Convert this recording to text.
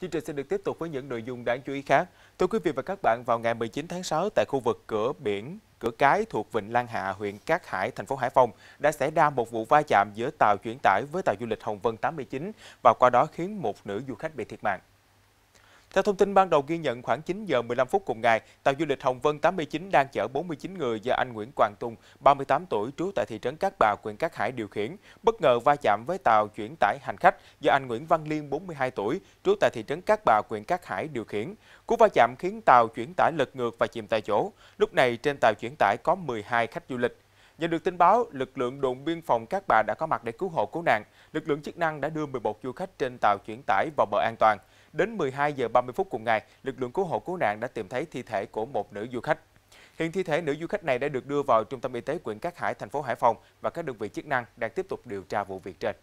Chương trình sẽ được tiếp tục với những nội dung đáng chú ý khác. Thưa quý vị và các bạn, vào ngày 19 tháng 6 tại khu vực cửa biển cửa cái thuộc Vịnh Lan Hạ, huyện Cát Hải, thành phố Hải Phòng đã xảy ra một vụ va chạm giữa tàu chuyển tải với tàu du lịch Hồng Vân 89 và qua đó khiến một nữ du khách bị thiệt mạng. Theo thông tin ban đầu ghi nhận khoảng 9 giờ 15 phút cùng ngày, tàu du lịch Hồng Vân 89 đang chở 49 người do anh Nguyễn Quang Tùng, 38 tuổi, trú tại thị trấn Cát Bà, huyện Cát Hải điều khiển, bất ngờ va chạm với tàu chuyển tải hành khách do anh Nguyễn Văn Liên, 42 tuổi, trú tại thị trấn Cát Bà, huyện Cát Hải điều khiển. Cú va chạm khiến tàu chuyển tải lật ngược và chìm tại chỗ. Lúc này trên tàu chuyển tải có 12 khách du lịch. Nhận được tin báo, lực lượng đồn biên phòng Cát Bà đã có mặt để cứu hộ cứu nạn. Lực lượng chức năng đã đưa 11 du khách trên tàu chuyển tải vào bờ an toàn. Đến 12 giờ 30 phút cùng ngày, lực lượng cứu hộ cứu nạn đã tìm thấy thi thể của một nữ du khách. Hiện thi thể nữ du khách này đã được đưa vào Trung tâm Y tế quận Cát Hải, thành phố Hải Phòng và các đơn vị chức năng đang tiếp tục điều tra vụ việc trên.